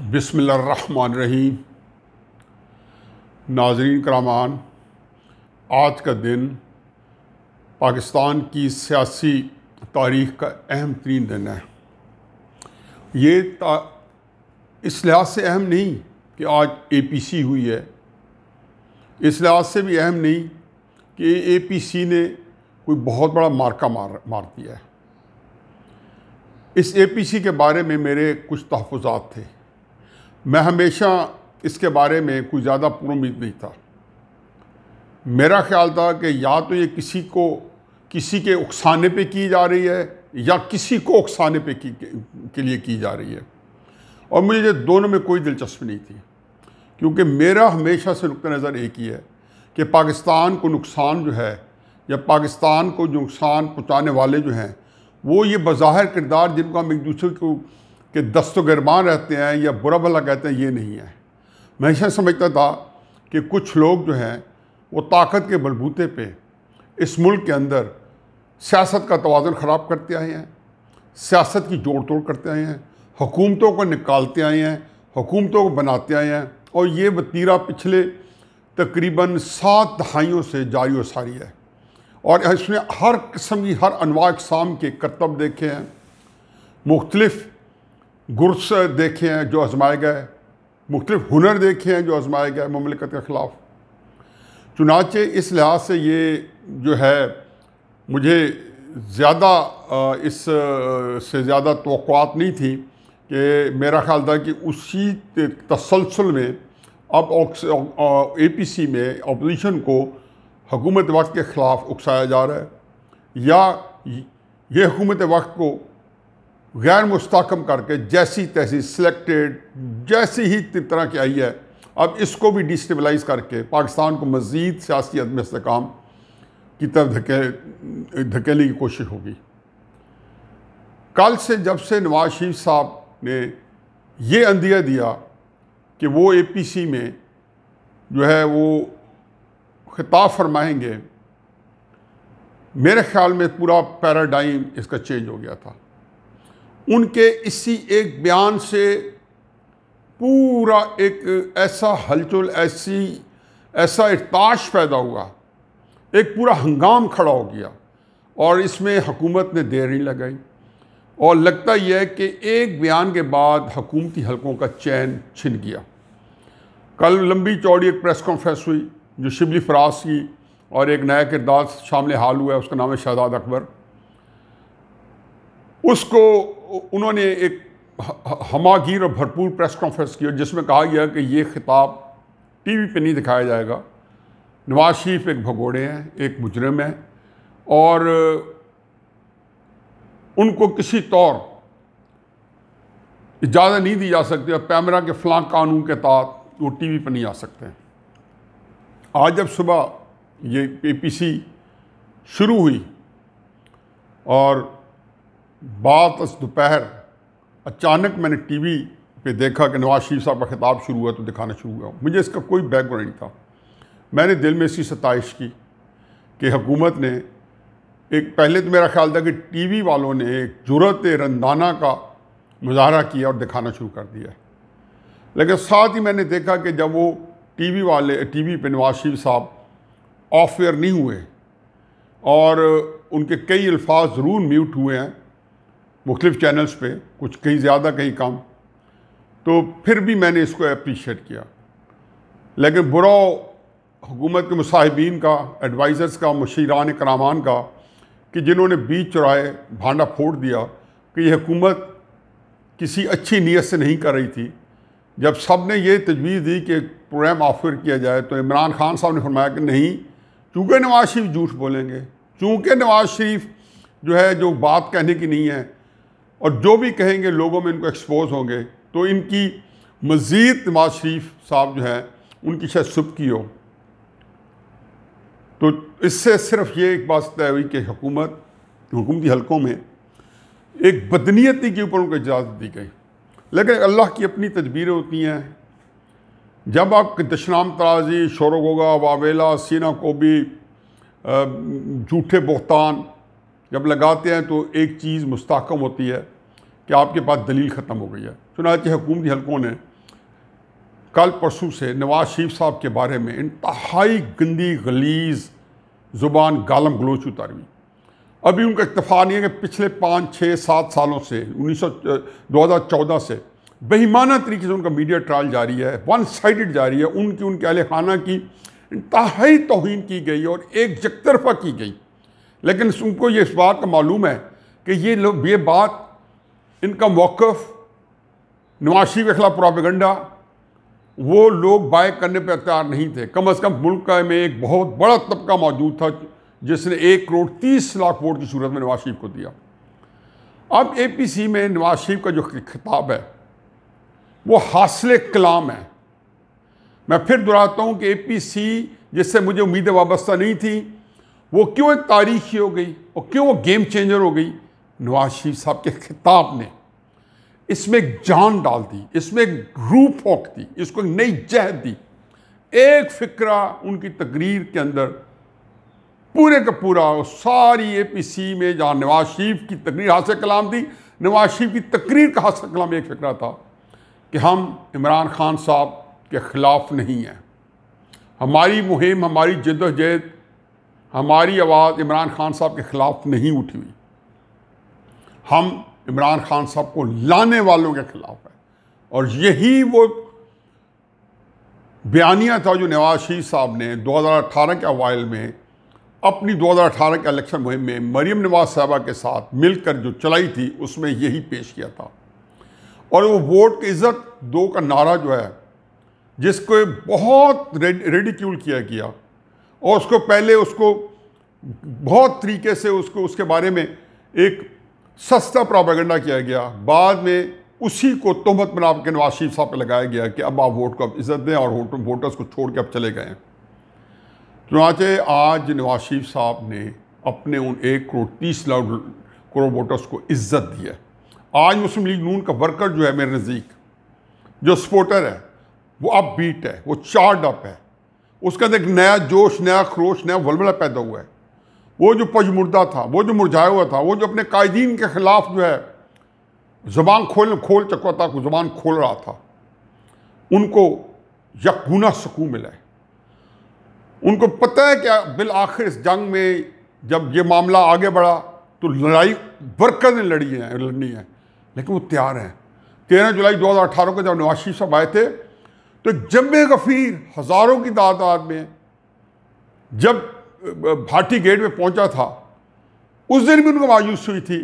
रहीम नाजरीन करामान आज का दिन पाकिस्तान की सियासी तारीख का अहम तरीन दिन है ये इस लिहाज से अहम नहीं कि आज ए पी सी हुई है इस लिहाज से भी अहम नहीं कि ए पी सी ने कोई बहुत बड़ा मार्का मार मार दिया है इस ए पी सी के बारे में मेरे कुछ तहफ़ात थे मैं हमेशा इसके बारे में कुछ ज़्यादा पूर्ण नहीं था मेरा ख्याल था कि या तो ये किसी को किसी के उकसाने पे की जा रही है या किसी को उकसाने पे की के, लिए की जा रही है और मुझे ये दोनों में कोई दिलचस्पी नहीं थी क्योंकि मेरा हमेशा से नुक़ नज़र एक ही है कि पाकिस्तान को नुकसान जो है या पाकिस्तान को जो नुकसान पहुँचाने वाले जो हैं वो ये बाहर किरदार जिनको हम एक दूसरे को कि दस्त तो गिरबान रहते हैं या बुरा भला कहते हैं ये नहीं है मैं ऐसा समझता था कि कुछ लोग जो हैं वो ताकत के बलबूते पे इस मुल्क के अंदर सियासत का तोज़न ख़राब करते आए हैं सियासत की जोड़ तोड़ करते आए हैं हुकूमतों को निकालते आए हैं हुकूमतों को बनाते आए हैं और ये वतीरा पिछले तकरीबन सात दहाइयों से जारी वारी है और इसने हर किस्म की हर अनवा अकसाम के करतब देखे हैं मुख्तलफ़ गुरस देखे हैं जो आजमाए गए मुख्तलिफ हुनर देखे हैं जो आजमाए गए ममलिकत के ख़िलाफ़ चुनाचे इस लिहाज से ये जो है मुझे ज़्यादा इस से ज़्यादा तो नहीं थी कि मेरा ख़्याल था कि उसी तसलसल में अब ए पी सी में अपोजिशन को हकूमत वक्त के ख़िलाफ़ उकसाया जा रहा है या ये हुकूमत वक्त को गैर मुस्तकम करके जैसी तैसी सिलेक्टेड जैसी ही तरह की आई है अब इसको भी डिस्टेबलाइज करके पाकिस्तान को मज़ीद सियासी अदम इसकाम की तरफ धके धकेलने की कोशिश होगी कल से जब से नवाज शरीफ साहब ने ये अंदिया दिया कि वो ए पी सी में जो है वो खिताब फरमाएंगे मेरे ख्याल में पूरा पैराडाइम इसका चेंज हो गया था उनके इसी एक बयान से पूरा एक ऐसा हलचल ऐसी ऐसा इताश पैदा हुआ एक पूरा हंगाम खड़ा हो गया और इसमें हकूमत ने देर नहीं लगाई और लगता यह है कि एक बयान के बाद हकूमती हलकों का चैन छिन गया कल लंबी चौड़ी एक प्रेस कॉन्फ्रेंस हुई जो शिबली फराज की और एक नया किरदार शामिल हाल हुआ है उसका नाम है शहजाद अकबर उसको उन्होंने एक हमागीर और भरपूर प्रेस कॉन्फ्रेंस की जिसमें कहा गया कि ये खिताब टीवी पे नहीं दिखाया जाएगा नवाज शरीफ एक भगोड़े हैं एक मुजरम है और उनको किसी तौर इजाज़त नहीं दी जा सकती और पैमरा के फ्लां कानून के तहत वो टी वी पर नहीं आ सकते आज जब सुबह ये ए पी सी शुरू हुई और बात उस दोपहर अचानक मैंने टीवी पे देखा कि नवाज शरीफ साहब का खिताब शुरू हुआ तो दिखाना शुरू हुआ मुझे इसका कोई बैकग्राउंड नहीं था मैंने दिल में इसी सताइश की कि हुकूमत ने एक पहले तो मेरा ख्याल था कि टीवी वालों ने एक जरूरत रंदाना का मुजाहरा किया और दिखाना शुरू कर दिया लेकिन साथ ही मैंने देखा कि जब वो टीवी वाले टीवी पे नवाज शरीफ साहब ऑफ एयर नहीं हुए और उनके कई अल्फाज ज़रूर म्यूट हुए हैं मुख्तफ चैनल्स पे कुछ कहीं ज़्यादा कहीं कम तो फिर भी मैंने इसको अप्रीशिएट किया लेकिन बुरा हुकूमत के मुसाहिबीन का एडवाइज़र्स का मुशीरान करामान का कि जिन्होंने बीच चुराए भांडा फोड़ दिया कि यह हुकूमत किसी अच्छी नीयत से नहीं कर रही थी जब सब ने यह तजवीज़ दी कि प्रोग्राम ऑफर किया जाए तो इमरान खान साहब ने फरमाया कि नहीं चूँकि नवाज शरीफ झूठ बोलेंगे चूँकि नवाज शरीफ जो है जो बात कहने की नहीं है और जो भी कहेंगे लोगों में इनको एक्सपोज होंगे तो इनकी मज़ीद नवाज शरीफ साहब जो हैं उनकी शायद सुबकी हो तो इससे सिर्फ ये एक बात तय हुई कि हुकूमत हुकूमती हलकों में एक बदनीयती के ऊपर उनको इजाज़त दी गई लेकिन अल्लाह की अपनी तदबीरें होती हैं जब आप दशनाम तराजी शोरगोगा वावेला सीना कोबी झूठे बोहतान जब लगाते हैं तो एक चीज़ मुस्तकम होती है कि आपके पास दलील ख़त्म हो गई है चुनाच हकूमती हलकों ने कल परसों से नवाज शरीफ साहब के बारे में इंतहाई गंदी गलीज ज़ुबान गालम गलोच उतारवी अभी उनका इतफा नहीं है कि पिछले पाँच छः सात सालों से उन्नीस सौ दो हज़ार चौदह से बेहिमाना तरीके से उनका मीडिया ट्रायल जारी है वन साइड जारी है उनकी उनके अहल खाना की इंतहाई तोहन की गई और एक जगतरफा की गई लेकिन उनको ये इस बात का मालूम है कि ये लोग ये बात इनका मौक़ नवाज शरीफ के खिलाफ प्रापेगंडा वो लोग बाय करने पर तैयार नहीं थे कम अज़ कम मुल्क में एक बहुत बड़ा तबका मौजूद था जिसने एक करोड़ तीस लाख वोट की सूरत में नवाज शरीफ को दिया अब ए पी सी में नवाज शरीफ का जो खिताब है वो हासिल कलाम है मैं फिर दोहराता हूँ कि ए पी सी जिससे मुझे उम्मीदें वाबस्ता नहीं थी वो क्यों एक तारीखी हो गई और क्यों वो गेम चेंजर हो गई नवाज शरीफ साहब के खिताब ने इसमें एक जान डाल दी इसमें एक रू फोंक दी इसको एक नई जहद दी एक फिक्रा उनकी तकरीर के अंदर पूरे का पूरा सारी ए पी सी में जहाँ नवाज शरीफ की तकरीर हासिल कलाम थी नवाज शरीफ की तकरीर का हासिल कलाम एक फिक्रा था कि हम इमरान खान साहब के ख़िलाफ़ नहीं हैं हमारी मुहिम हमारी जदोजहद हमारी आवाज़ इमरान खान साहब के ख़िलाफ़ नहीं उठी हुई हम इमरान खान साहब को लाने वालों के ख़िलाफ़ है और यही वो बयानिया था जो नवाज शरीफ साहब ने 2018 के अवाइल में अपनी 2018 के इलेक्शन मुहिम में मरियम नवाज साहबा के साथ मिलकर जो चलाई थी उसमें यही पेश किया था और वो वोट की इज़्ज़त दो का नारा जो है जिसको बहुत रेडिक्यूल किया गया और उसको पहले उसको बहुत तरीके से उसको उसके बारे में एक सस्ता प्रापागंडा किया गया बाद में उसी को तोहमत बनाव के नवाज शरीफ साहब पर लगाया गया कि अब आप वोट को अब इज्जत दें और वोट वोटर्स को छोड़ के अब चले गए हैं चुनाचे आज नवाज शरीफ साहब ने अपने उन एक करोड़ तीस लाख करोड़ वोटर्स को इज्जत दी है आज मुस्लिम लीग नून का वर्कर जो है मेरे नज़दीक जो सपोर्टर है वो अब बीट है वो चार्ड अप है उसके अंदर एक नया जोश नया खरोश नया वलवला पैदा हुआ है वो जो पजमुर्दा था वो जो मुरझाया हुआ था वो जो अपने कायदीन के ख़िलाफ़ जो है ज़बान खोल खोल चुका था ज़बान खोल रहा था उनको यकगुना सुकून मिला है उनको पता है कि बिल आखिर इस जंग में जब ये मामला आगे बढ़ा तो लड़ाई वर्कर ने लड़ी है लड़नी है लेकिन वो तैयार हैं तेरह जुलाई 2018 को जब नवाशी साहब आए थे तो जम्बे गफीर हज़ारों की तादाद में जब भाटी गेट में पहुंचा था उस दिन भी उनको मायूस हुई थी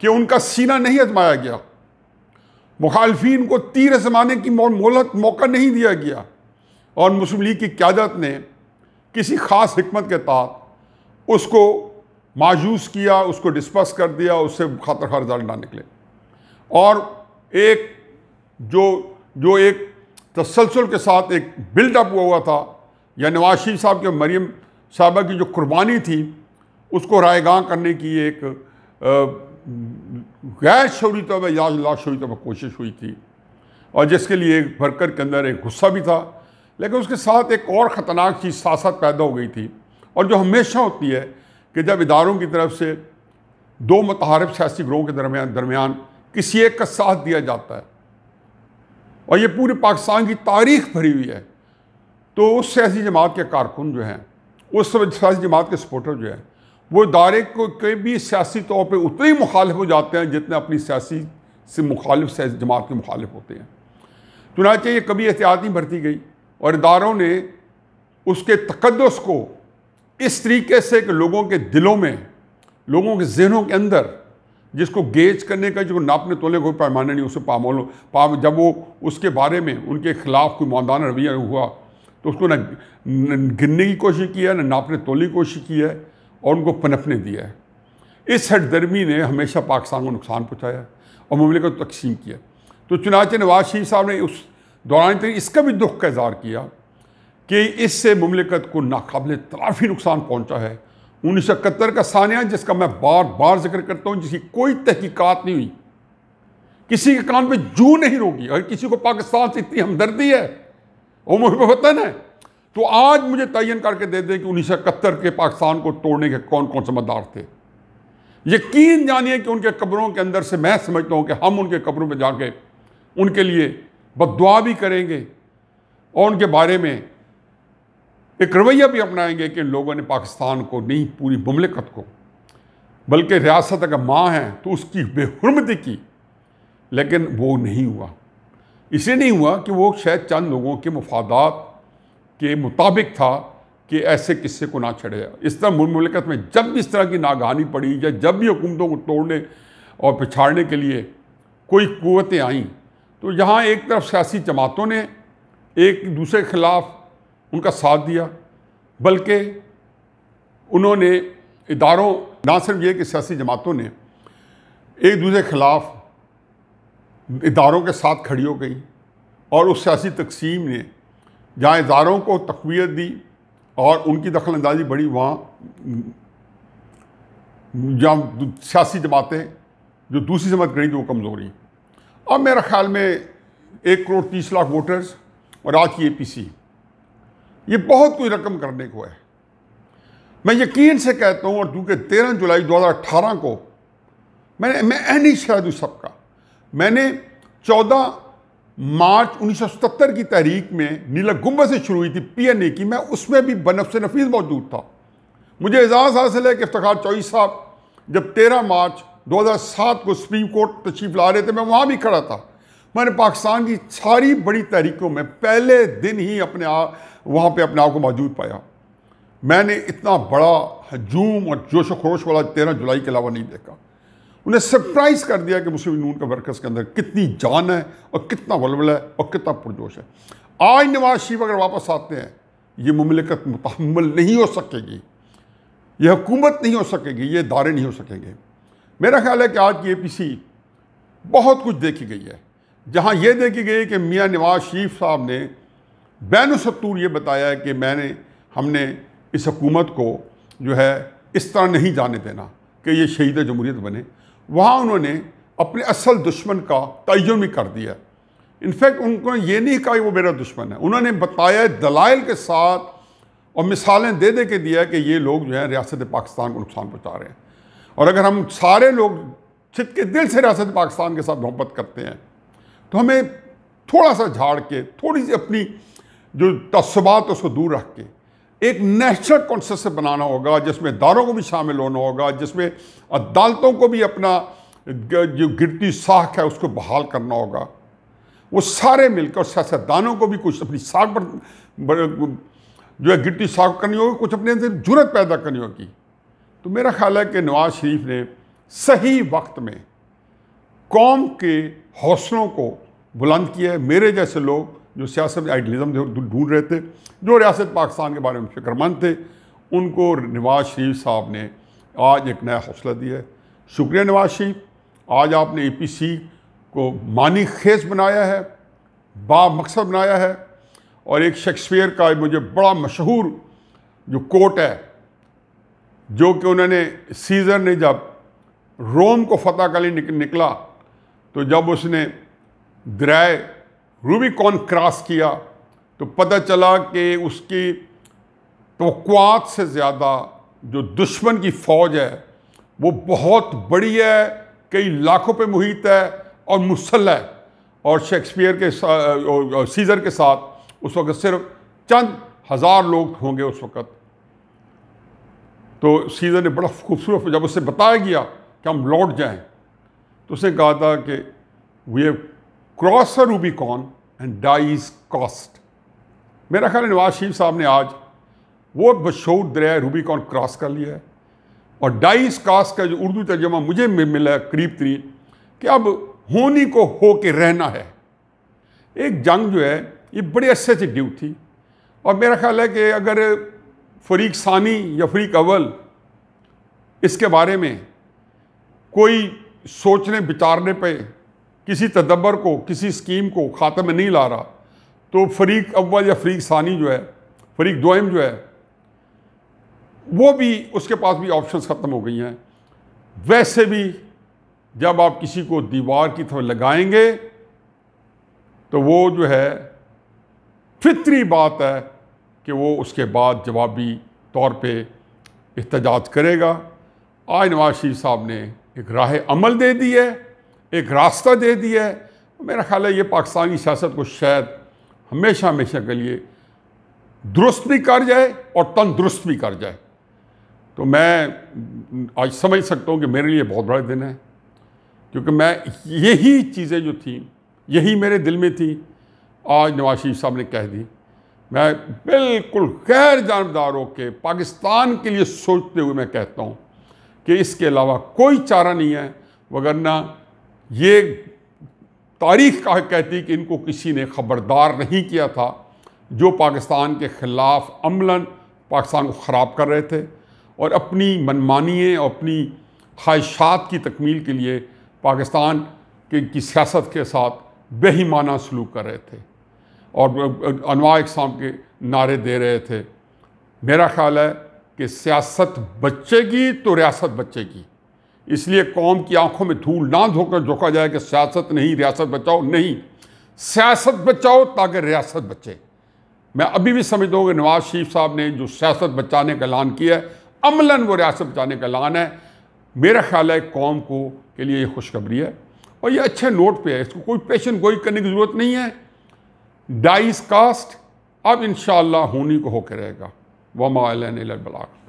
कि उनका सीना नहीं आजमाया गया मुखालफी को तीर आजमाने की मोहलत मौका नहीं दिया गया और मुस्लिम लीग की क्यादत ने किसी ख़ास हमत के तहत उसको मायूस किया उसको डिस्पस कर दिया उससे खातर खा रिजल्ट ना निकले और एक जो जो एक तसलसल के साथ एक बिल्डअप हुआ हुआ था या नवाज शरीफ साहब के मरीम साहबा की जो कुर्बानी थी उसको रायगां करने की एक गैर शौरी तौर या लाशौरी तौर कोशिश हुई थी और जिसके लिए एक भरकर के अंदर एक गुस्सा भी था लेकिन उसके साथ एक और ख़तरनाक चीज़ साथ साथ पैदा हो गई थी और जो हमेशा होती है कि जब इदारों की तरफ से दो मतहारफ सियासी ग्रोहों के दरमियान दरमियान किसी एक का साथ दिया जाता है और ये पूरे पाकिस्तान की तारीख भरी हुई है तो उस सियासी जमात के कारकुन जो हैं उस सियासी जमात के सपोर्टर जो हैं वो इदारे को कभी भी सियासी तौर पर उतने ही मुखालिफ हो जाते हैं जितने अपनी सियासी से मुखालिफ जमात के मुखालिफ होते हैं चुनाचे ये कभी एहतियात नहीं बरती गई और इदारों ने उसके तकदस को इस तरीके से कि लोगों के दिलों में लोगों के जहनों के अंदर जिसको गेज करने का जो नापने तोले कोई पैमाना नहीं उसे पामोल पाम जब वो उसके बारे में उनके खिलाफ कोई मानदाना रवैया हुआ तो उसको ना गिनने की कोशिश की है ना नापने तोलने की कोशिश की है और उनको पनपने दिया है इस सरदर्मी ने हमेशा पाकिस्तान को नुकसान पहुँचाया और ममलिक को तकसीम किया तो चुनाचे नवाज शरीफ साहब ने उस दौरान तक इसका भी दुख का इजहार किया कि इससे ममलिकत को नाकबिल तलाफी नुकसान पहुँचा है उन्नीस सौ इकहत्तर का सानिया जिसका मैं बार बार जिक्र करता हूँ जिसकी कोई तहकीकात नहीं हुई किसी के कान में जू नहीं रोगी अगर किसी को पाकिस्तान से इतनी हमदर्दी है वो मुझे वतन है तो आज मुझे तयन करके दे दें कि उन्नीस सौ इकहत्तर के पाकिस्तान को तोड़ने के कौन कौन से मददार थे यकीन जानिए कि उनके कब्रों के अंदर से मैं समझता हूँ कि हम उनके कब्रों में जाके उनके लिए बदुआ भी करेंगे और उनके बारे में एक रवैया भी अपनाएंगे कि लोगों ने पाकिस्तान को नहीं पूरी ममलिकत को बल्कि रियासत अगर माँ है तो उसकी बेहरमती की लेकिन वो नहीं हुआ इसलिए नहीं हुआ कि वो शायद चंद लोगों के मफादात के मुताबिक था कि ऐसे किस्से को ना छेड़े इस तरह ममलिकत में जब भी इस तरह की नागहानी पड़ी या जब भी हुकूमतों को तोड़ने और पिछाड़ने के लिए कोई कुतें आईं तो यहाँ एक तरफ सियासी जमातों ने एक दूसरे के ख़िलाफ़ उनका साथ दिया बल्कि उन्होंने इदारों ना सिर्फ ये कि सियासी जमातों ने एक दूसरे के ख़िलाफ़ इदारों के साथ खड़ी हो गई और उस सियासी तकसीम ने जहाँ इदारों को तकवीत दी और उनकी दखल अंदाजी बढ़ी वहाँ जहाँ सियासी जमातें जो दूसरी जमात गई थी वो कमज़ोर रही अब मेरा ख्याल में एक करोड़ तीस लाख वोटर्स और आज की ए पी सी ये बहुत कोई रकम करने को है मैं यकीन से कहता हूँ और चूँकि तेरह जुलाई 2018 को मैंने मैं एनी शायद उस सबका मैंने 14 मार्च 1977 की तहरीक में नीला गुम्बा से शुरू हुई थी पीएनए की मैं उसमें भी बनफ से नफीस मौजूद था मुझे एजाज़ हासिल है कि इफ्तार चौई साहब जब 13 मार्च 2007 को सुप्रीम कोर्ट तशरीफ ला रहे थे मैं वहाँ भी खड़ा था मैंने पाकिस्तान की सारी बड़ी तहरीकों में पहले दिन ही अपने आप वहाँ पे अपने आप को मौजूद पाया मैंने इतना बड़ा हजूम और जोश व खरोश वाला तेरह जुलाई के अलावा नहीं देखा उन्हें सरप्राइज़ कर दिया कि मुस्लिम नून के वर्कर्स के अंदर कितनी जान है और कितना वलवल है और कितना पुरजोश है आज नवाज शरीफ अगर वापस आते हैं ये ममलिकत मुतहमल नहीं हो सकेगी ये हुकूमत नहीं हो सकेगी ये इदारे नहीं हो सकेंगे मेरा ख्याल है कि आज की ए पी सी बहुत कुछ देखी गई है जहाँ ये देखी गई कि मियाँ नवाज शरीफ साहब ने बैन सत्तूर ये बताया है कि मैंने हमने इस हकूमत को जो है इस तरह नहीं जाने देना कि ये शहीद जमहूरीत बने वहाँ उन्होंने अपने असल दुश्मन का तयन भी कर दिया इनफैक्ट उनको ये नहीं कहा कि वो मेरा दुश्मन है उन्होंने बताया दलाइल के साथ और मिसालें दे दे के दिया कि ये लोग जो है रियासत पाकिस्तान को नुकसान पहुँचा रहे हैं और अगर हम सारे लोग छिद के दिल से रियासत पाकिस्तान के साथ मोहब्बत करते हैं तो हमें थोड़ा सा झाड़ के थोड़ी सी अपनी जो तस्बात उसको दूर रख के एक नेशनल कॉन्सेंस बनाना होगा जिसमें दारों को भी शामिल होना होगा जिसमें अदालतों को भी अपना जो गिरती साख है उसको बहाल करना होगा वो सारे मिलकर सियासतदानों को भी कुछ अपनी साख पर जो है गिरती साख करनी होगी कुछ अपने अंदर जरूरत पैदा करनी होगी तो मेरा ख्याल है कि नवाज शरीफ ने सही वक्त में कौम के हौसलों को बुलंद किया है मेरे जैसे लोग जो सियासत आइडलिज़म ढूंढ रहे थे जो रियासत पाकिस्तान के बारे में फिक्रमंद थे उनको नवाज शरीफ साहब ने आज एक नया हौसला दिया है शुक्रिया नवाज शरीफ आज आपने ए पी सी को मानी खेज बनाया है बा मकसद बनाया है और एक शेक्सपियर का मुझे बड़ा मशहूर जो कोट है जो कि उन्होंने सीज़र ने जब रोम को फतह कर निकला तो जब उसने दराय रूबीकॉन क्रॉस किया तो पता चला कि उसकी तोकवात से ज़्यादा जो दुश्मन की फ़ौज है वो बहुत बड़ी है कई लाखों पे मुहित है और मुसल है और शेक्सपियर के सीज़र के साथ उस वक़्त सिर्फ चंद हज़ार लोग होंगे उस वक़्त तो सीज़र ने बड़ा खूबसूरत जब उससे बताया गया कि हम लौट जाएं तो उसने कहा था कि we have cross a Rubicon and dies cast मेरा ख्याल है नवाज शरीफ साहब ने आज वो बशोर दरिया रूबिकॉन क्रॉस कर लिया है और डाइज कास्ट का जो उर्दू तर्जमा मुझे मिला करीब तरीन कि अब होनी को हो के रहना है एक जंग जो है ये बड़े अच्छे से ड्यू थी और मेरा ख्याल है कि अगर फरीक सानी या फरीक अव्वल इसके बारे में कोई सोचने विचारने पे किसी तदब्बर को किसी स्कीम को खाते में नहीं ला रहा तो फरीक अव्वल या फरीक सानी जो है फरीक दोम जो है वो भी उसके पास भी ऑप्शंस ख़त्म हो गई हैं वैसे भी जब आप किसी को दीवार की तरफ लगाएंगे तो वो जो है फितरी बात है कि वो उसके बाद जवाबी तौर पे एहतजाज करेगा आज नवाज शरीफ साहब ने एक राह अमल दे दी है एक रास्ता दे दिया है मेरा ख्याल है ये पाकिस्तानी सियासत को शायद हमेशा हमेशा के लिए दुरुस्त भी कर जाए और तंदुरुस्त भी कर जाए तो मैं आज समझ सकता हूँ कि मेरे लिए बहुत बड़ा दिन है क्योंकि मैं यही चीज़ें जो थी यही मेरे दिल में थी आज नवाज शरीफ साहब ने कह दी मैं बिल्कुल गैर जानबदार होकर पाकिस्तान के लिए सोचते हुए मैं कहता हूँ कि इसके अलावा कोई चारा नहीं है वगरना ये तारीख का कहती कि इनको किसी ने ख़बरदार नहीं किया था जो पाकिस्तान के ख़िलाफ़ अमलन पाकिस्तान को ख़राब कर रहे थे और अपनी मनमानिए और अपनी ख्वाहिशात की तकमील के लिए पाकिस्तान के की सियासत के साथ बेहिमाना सलूक कर रहे थे और अनवा इकसाम के नारे दे रहे थे मेरा ख्याल है कि सियासत बचेगी तो रियासत बचेगी इसलिए कौम की आंखों में धूल ना धोकर झोंका जाए कि सियासत नहीं रियासत बचाओ नहीं सियासत बचाओ ताकि रियासत बचे मैं अभी भी समझता हूँ कि नवाज शरीफ साहब ने जो सियासत बचाने का ऐलान किया है अमलन वो रियासत बचाने का ऐलान है मेरा ख्याल है कौम को के लिए ये खुशखबरी है और ये अच्छे नोट पे है इसको कोई पेशन गोई करने की ज़रूरत नहीं है डाइस कास्ट अब इन होनी को होकर रहेगा वमा बलाक